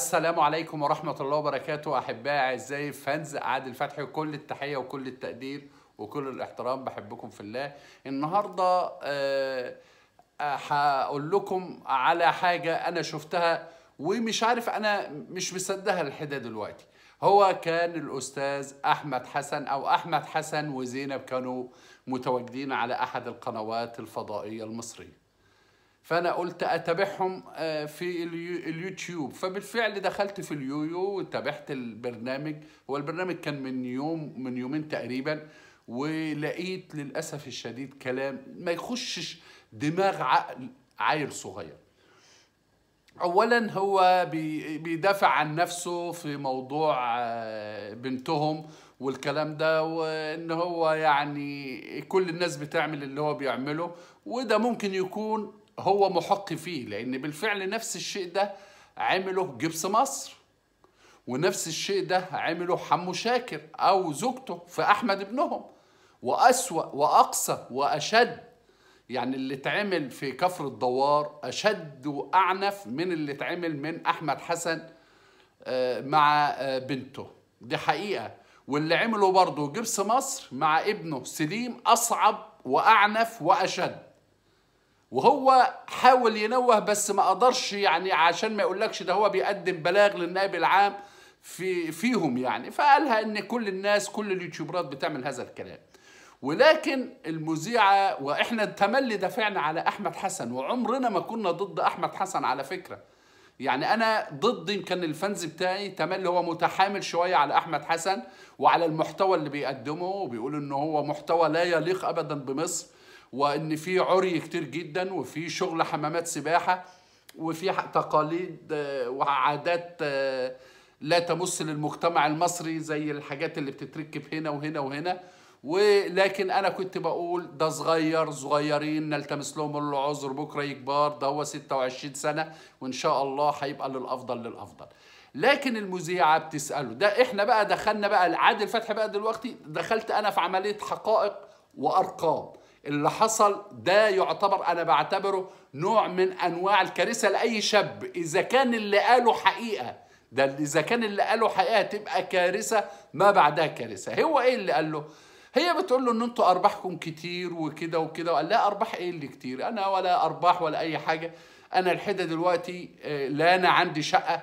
السلام عليكم ورحمة الله وبركاته أحبائي أعزائي فانز عادل فتحي كل التحية وكل التقدير وكل الاحترام بحبكم في الله النهاردة آه، آه، هقول لكم على حاجة أنا شفتها ومش عارف أنا مش مصدقها لحد دلوقتي هو كان الأستاذ أحمد حسن أو أحمد حسن وزينب كانوا متواجدين على أحد القنوات الفضائية المصرية فانا قلت اتابعهم آه، في اليوتيوب فبالفعل دخلت في اليويو وتابعت البرنامج هو البرنامج كان من يوم من يومين تقريبا ولقيت للاسف الشديد كلام ما يخشش دماغ عقل عيل صغير اولا هو بيدافع عن نفسه في موضوع آه، بنتهم والكلام ده وان هو يعني كل الناس بتعمل اللي هو بيعمله وده ممكن يكون هو محق فيه لأن بالفعل نفس الشيء ده عمله جبس مصر ونفس الشيء ده عمله حمو شاكر أو زوجته في أحمد ابنهم وأسوأ وأقسى وأشد يعني اللي اتعمل في كفر الدوار أشد وأعنف من اللي اتعمل من أحمد حسن آه، مع آه، بنته دي حقيقة واللي عمله برضه جبس مصر مع ابنه سليم أصعب وأعنف وأشد وهو حاول ينوه بس ما قدرش يعني عشان ما يقولكش ده هو بيقدم بلاغ للنائب العام في فيهم يعني فقالها ان كل الناس كل اليوتيوبرات بتعمل هذا الكلام ولكن المذيعة واحنا التملي دافعنا على احمد حسن وعمرنا ما كنا ضد احمد حسن على فكرة يعني انا ضد يمكن الفنز بتاعي تملي هو متحامل شوية على احمد حسن وعلى المحتوى اللي بيقدمه وبيقول ان هو محتوى لا يليق ابدا بمصر وان في عري كتير جدا وفي شغل حمامات سباحه وفي تقاليد آه، وعادات آه، لا تمس للمجتمع المصري زي الحاجات اللي بتتركب هنا وهنا وهنا ولكن انا كنت بقول ده صغير صغيرين نلتمس لهم العذر بكره يكبر ده هو 26 سنه وان شاء الله هيبقى للافضل للافضل لكن المذيعه بتساله ده احنا بقى دخلنا بقى عادل فتحي بقى دلوقتي دخلت انا في عمليه حقائق وارقام اللي حصل ده يعتبر انا بعتبره نوع من انواع الكارثه لاي شاب اذا كان اللي قاله حقيقه ده اذا كان اللي قاله حقيقه تبقى كارثه ما بعدها كارثه هو ايه اللي قال له هي بتقول له ان انتوا ارباحكم كتير وكده وكده وقال لا ارباح ايه اللي كتير انا ولا ارباح ولا اي حاجه انا الحده دلوقتي آه، لا انا عندي شقه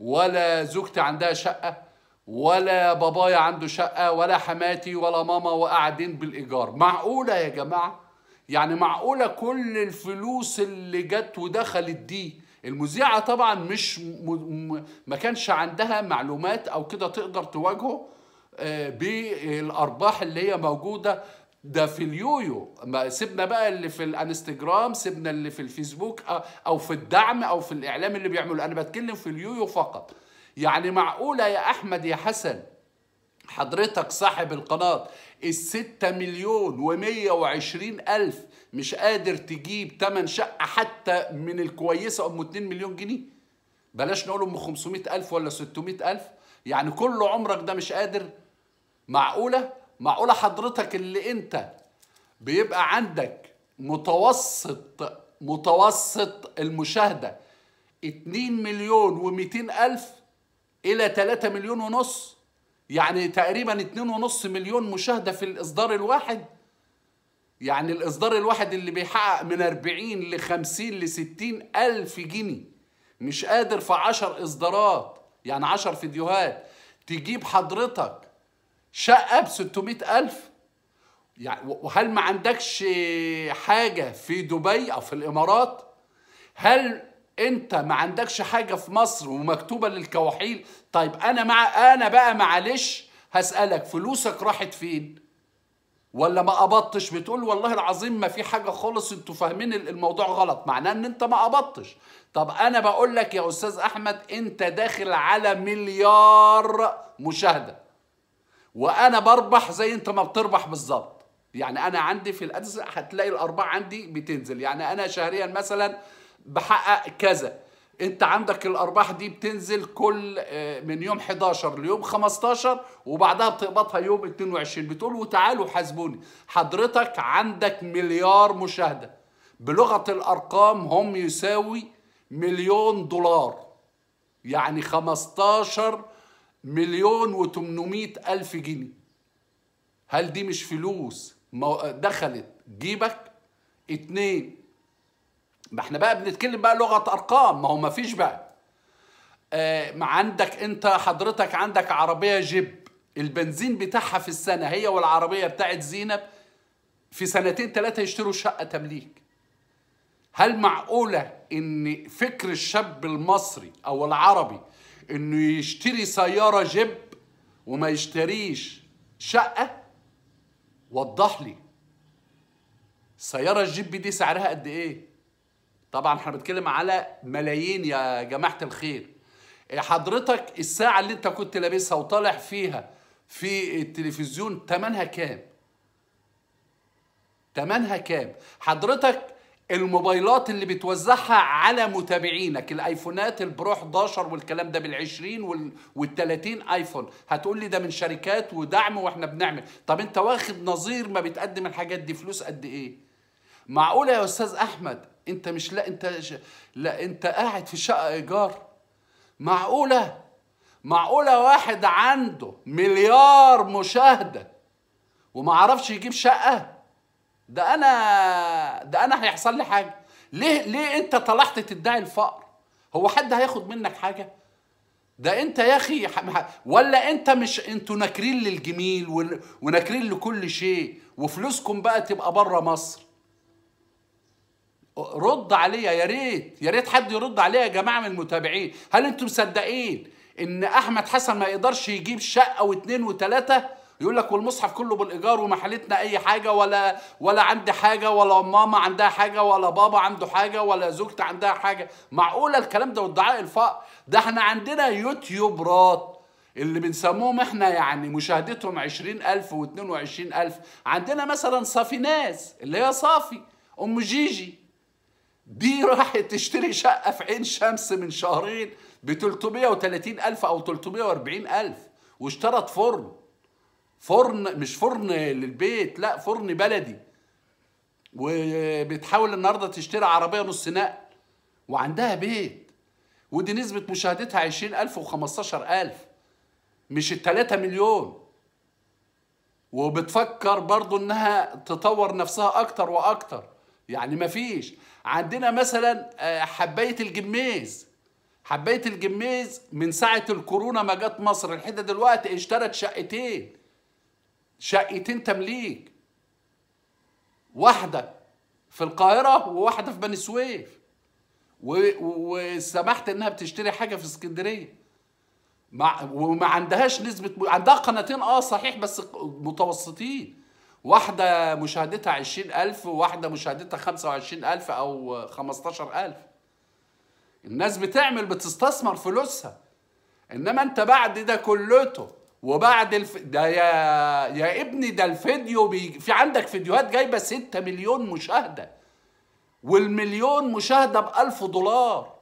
ولا زوجتي عندها شقه ولا بابايا عنده شقة ولا حماتي ولا ماما وقاعدين بالإيجار معقولة يا جماعة يعني معقولة كل الفلوس اللي جت ودخلت دي المذيعة طبعا مش م... م... ما كانش عندها معلومات أو كده تقدر تواجهه آه، بالأرباح اللي هي موجودة ده في اليويو ما سيبنا بقى اللي في الانستجرام سيبنا اللي في الفيسبوك آه، او في الدعم او في الاعلام اللي بيعمله انا بتكلم في اليويو فقط يعني معقولة يا أحمد يا حسن حضرتك صاحب القناة الستة مليون ومية وعشرين ألف مش قادر تجيب تمن شقة حتى من الكويسة أم 2 مليون جنيه بلاش نقول أم 500 ألف ولا 600 ألف يعني كل عمرك ده مش قادر معقولة معقولة حضرتك اللي أنت بيبقى عندك متوسط متوسط المشاهدة 2 مليون و200 ألف إلى 3 مليون ونص يعني تقريبا 2.5 مليون مشاهدة في الإصدار الواحد يعني الإصدار الواحد اللي بيحقق من 40 ل 50 ل 60 ألف جنيه مش قادر في 10 إصدارات يعني 10 فيديوهات تجيب حضرتك شقة ب 600 ألف يعني وهل ما عندكش حاجة في دبي أو في الإمارات؟ هل انت ما عندكش حاجه في مصر ومكتوبه للكواحيل طيب انا مع انا بقى معلش هسالك فلوسك راحت فين ولا ما قبضتش بتقول والله العظيم ما في حاجه خالص انتوا فاهمين الموضوع غلط معناه ان انت ما قبضتش طب انا بقول لك يا استاذ احمد انت داخل على مليار مشاهده وانا بربح زي انت ما بتربح بالظبط يعني انا عندي في الادز هتلاقي الارباح عندي بتنزل يعني انا شهريا مثلا بحقق كذا انت عندك الارباح دي بتنزل كل آه، من يوم 11 ليوم 15 وبعدها بتقبضها يوم 22 بتقول وتعالوا حاسبوني حضرتك عندك مليار مشاهده بلغه الارقام هم يساوي مليون دولار يعني 15 مليون و800 الف جنيه هل دي مش فلوس دخلت جيبك اتنين ما احنا بقى بنتكلم بقى لغه ارقام ما هو ما فيش بقى آه، ما عندك انت حضرتك عندك عربيه جيب البنزين بتاعها في السنه هي والعربيه بتاعت زينب في سنتين ثلاثه يشتروا شقه تمليك هل معقوله ان فكر الشاب المصري او العربي انه يشتري سياره جيب وما يشتريش شقه وضح لي السياره الجيب دي سعرها قد ايه طبعا احنا بنتكلم على ملايين يا جماعه الخير إيه، حضرتك الساعه اللي انت كنت لابسها وطالع فيها في التلفزيون تمنها كام تمنها كام حضرتك الموبايلات اللي بتوزعها على متابعينك الايفونات البرو 11 والكلام ده بال20 وال30 ايفون هتقول لي ده من شركات ودعم واحنا بنعمل طب انت واخد نظير ما بتقدم الحاجات دي فلوس قد ايه معقوله يا استاذ احمد انت مش لا انت لا انت قاعد في شقه ايجار معقوله معقوله واحد عنده مليار مشاهده وما عرفش يجيب شقه ده انا ده انا هيحصل لي حاجه ليه ليه انت طلعت تدعي الفقر هو حد هياخد منك حاجه ده انت يا اخي ولا انت مش انتوا ناكرين للجميل وناكرين لكل شيء وفلوسكم بقى تبقى بره مصر رد عليا يا ريت يا ريت حد يرد عليا يا جماعه من المتابعين هل انتم مصدقين ان احمد حسن ما يقدرش يجيب شقه واثنين وثلاثه يقول لك والمصحف كله بالايجار وما اي حاجه ولا ولا عندي حاجه ولا ماما عندها حاجه ولا بابا عنده حاجه ولا زوجتي عندها حاجه معقوله الكلام ده وادعاء الفقر ده احنا عندنا يوتيوبرات اللي بنسموهم احنا يعني مشاهدتهم 20000 و22000 عندنا مثلا صافي ناس اللي هي صافي ام جيجي دي راحت تشتري شقة في عين شمس من شهرين ب 330 ألف أو 340 ألف واشترت فرن فرن مش فرن للبيت لا فرن بلدي وبتحاول النهارده تشتري عربية نص نقل وعندها بيت ودي نسبة مشاهدتها 20 ألف و 15 ألف مش ال 3 مليون وبتفكر برضو انها تطور نفسها اكتر واكتر يعني ما فيش عندنا مثلا آه، حبايه الجميز حبايه الجميز من ساعه الكورونا ما جت مصر لحد دلوقتي اشترت شقتين شقتين تمليك واحده في القاهره وواحده في بني سويف وسمحت انها بتشتري حاجه في اسكندريه مع وما عندهاش نسبه عندها قناتين اه صحيح بس متوسطين واحدة مشاهدتها عشرين ألف وواحدة مشاهدتها خمسة وعشرين ألف أو خمستاشر ألف الناس بتعمل بتستثمر فلوسها إنما أنت بعد ده كلته وبعد الف... ده يا... يا ابني ده الفيديو بي... في عندك فيديوهات جايبة ستة مليون مشاهدة والمليون مشاهدة بألف دولار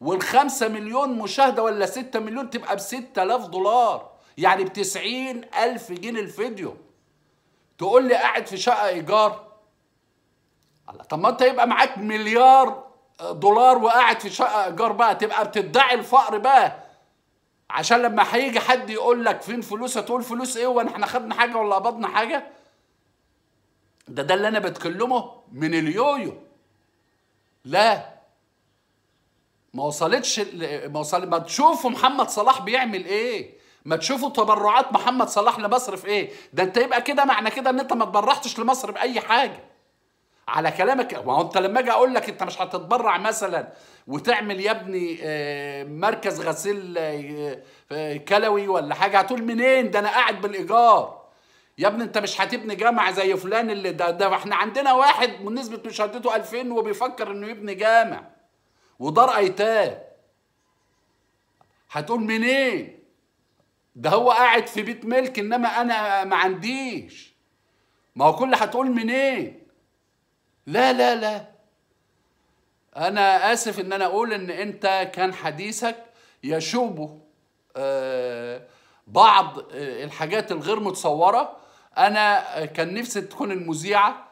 والخمسة مليون مشاهدة ولا ستة مليون تبقى بستة آلاف دولار يعني بتسعين ألف جنيه الفيديو تقول لي قاعد في شقه ايجار الله طب ما انت يبقى معاك مليار دولار وقاعد في شقه ايجار بقى تبقى بتدعي الفقر بقى عشان لما هيجي حد يقول لك فين فلوس هتقول فلوس ايه وان احنا خدنا حاجه ولا قبضنا حاجه ده ده اللي انا بتكلمه من اليويو لا ما وصلتش ما وصل ما تشوفوا محمد صلاح بيعمل ايه ما تشوفوا تبرعات محمد صلاح لمصر في ايه ده انت يبقى كده معنى كده ان انت ما تبرعتش لمصر باي حاجه على كلامك هو انت لما اجي اقول لك انت مش هتتبرع مثلا وتعمل يا ابني آه، مركز غسيل آه، آه، كلوي ولا حاجه هتقول منين ده انا قاعد بالايجار يا ابني انت مش هتبني جامع زي فلان اللي ده, ده احنا عندنا واحد من نسبه مشاهدته 2000 وبيفكر انه يبني جامع ودار ايتام هتقول منين ده هو قاعد في بيت ملك انما انا ما عنديش ما هو كل هتقول منين لا لا لا انا اسف ان انا اقول ان انت كان حديثك آه بعض آه، الحاجات الغير متصوره انا كان نفسي تكون المذيعه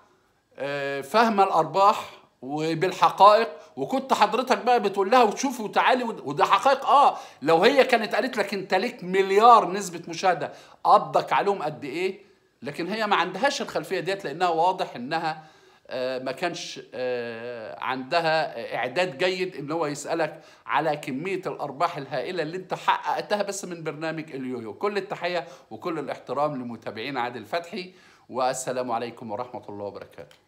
آه، فاهمه الارباح وبالحقائق وكنت حضرتك بقى بتقول لها وتشوفي وتعالي وده حقائق اه لو هي كانت قالت لك انت ليك مليار نسبه مشاهده قضك عليهم قد ايه لكن هي ما عندهاش الخلفيه ديت لانها واضح انها آه ما كانش آه عندها اعداد جيد ان هو يسالك على كميه الارباح الهائله اللي انت حققتها بس من برنامج اليويو كل التحيه وكل الاحترام لمتابعين عادل فتحي والسلام عليكم ورحمه الله وبركاته